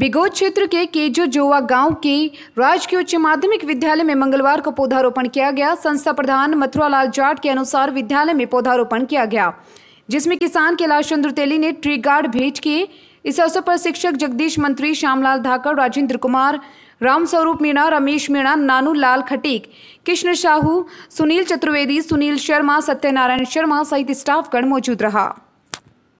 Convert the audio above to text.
बिगोद क्षेत्र के केजो जोवा गांव के राजकीय उच्च माध्यमिक विद्यालय में मंगलवार को पौधारोपण किया गया संस्था प्रधान मथुरा लाल जाट के अनुसार विद्यालय में पौधारोपण किया गया जिसमें किसान कैलाश चंद्र तेली ने ट्री गार्ड भेंट किए इस अवसर पर शिक्षक जगदीश मंत्री श्यामलाल धाकड़ राजेंद्र कुमार रामस्वरूप मीणा रमेश मीणा नानू लाल खटीक कृष्ण साहू सुनील चतुर्वेदी सुनील शर्मा सत्यनारायण शर्मा सहित स्टाफ मौजूद रहा